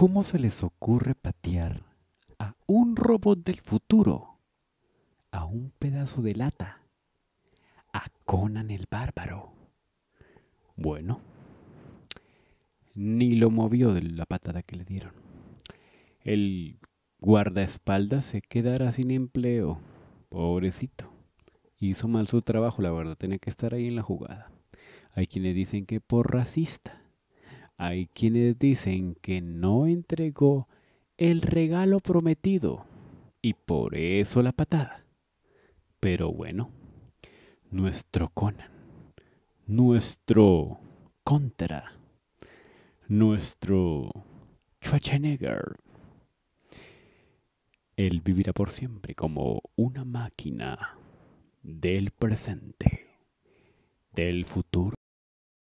¿Cómo se les ocurre patear a un robot del futuro? A un pedazo de lata. A Conan el bárbaro. Bueno, ni lo movió de la patada que le dieron. El guardaespaldas se quedará sin empleo. Pobrecito. Hizo mal su trabajo, la verdad. Tenía que estar ahí en la jugada. Hay quienes dicen que por racista hay quienes dicen que no entregó el regalo prometido y por eso la patada. Pero bueno, nuestro Conan, nuestro Contra, nuestro Schwarzenegger. Él vivirá por siempre como una máquina del presente, del futuro.